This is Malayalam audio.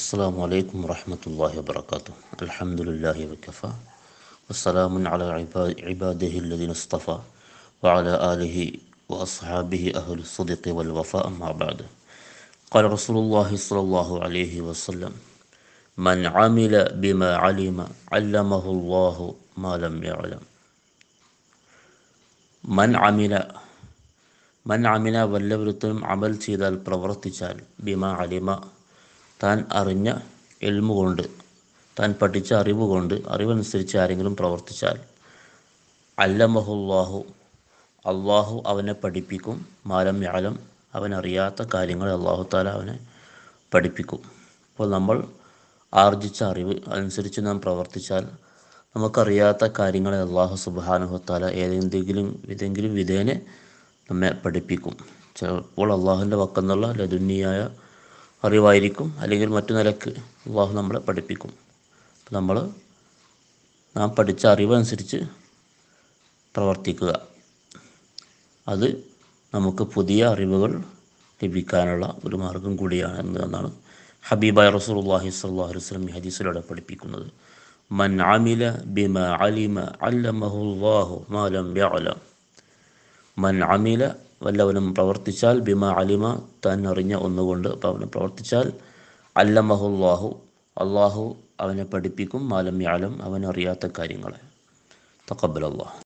السلام عليكم ورحمة الله وبركاته الحمد لله وكفى وسلام على عباده الذين اصطفى وعلى آله وأصحابه أهل الصدق والوفاء ما بعد قال رسول الله صلى الله عليه وسلم من عمل بما علم علمه الله ما لم يعلم من عمل من عمل വല്ലവരുത്തും അമൽ ചെയ്താൽ പ്രവർത്തിച്ചാൽ بما علم താൻ അറിഞ്ഞ കൊണ്ട് താൻ പഠിച്ച അറിവ് കൊണ്ട് അറിവനുസരിച്ച് ആരെങ്കിലും പ്രവർത്തിച്ചാൽ അല്ലമഹുല്ലാഹു അള്ളാഹു അവനെ പഠിപ്പിക്കും മാലം വ്യാലം അവനറിയാത്ത കാര്യങ്ങൾ അള്ളാഹു താല അവനെ പഠിപ്പിക്കും അപ്പോൾ നമ്മൾ ആർജിച്ച അറിവ് അനുസരിച്ച് നാം പ്രവർത്തിച്ചാൽ നമുക്കറിയാത്ത കാര്യങ്ങളെ അള്ളാഹു സുബാനുഹത്താല ഏതെങ്കിലും ഏതെങ്കിലും വിധേനെ നമ്മെ പഠിപ്പിക്കും ചിലപ്പോൾ അള്ളാഹുവിൻ്റെ വക്കെന്നുള്ള ലതുന്നിയായ അറിവായിരിക്കും അല്ലെങ്കിൽ മറ്റു നിലക്ക് അള്ളാഹു നമ്മളെ പഠിപ്പിക്കും നമ്മൾ നാം പഠിച്ച അറിവനുസരിച്ച് പ്രവർത്തിക്കുക അത് നമുക്ക് പുതിയ അറിവുകൾ ലഭിക്കാനുള്ള ഒരു മാർഗം കൂടിയാണ് എന്നാണ് ഹബീബായ റസൂലുള്ളാഹി സ്വല്ലല്ലാഹു അലൈഹി വസല്ലം ഹദീസിലൂടെ പഠിപ്പിക്കുന്നത് മൻ ആമില ബിമ അലിമ അല്ലാഹു മാലം മൻ അമില വല്ലവനും പ്രവർത്തിച്ചാൽ ബിമ അലിമ താൻ അറിഞ്ഞ ഒന്നുകൊണ്ട് അവന് പ്രവർത്തിച്ചാൽ അല്ലമഹുല്ലാഹു അള്ളാഹു അവനെ പഠിപ്പിക്കും മാലം യാലം അവനറിയാത്ത കാര്യങ്ങളെ തക്കബലല്ലാഹു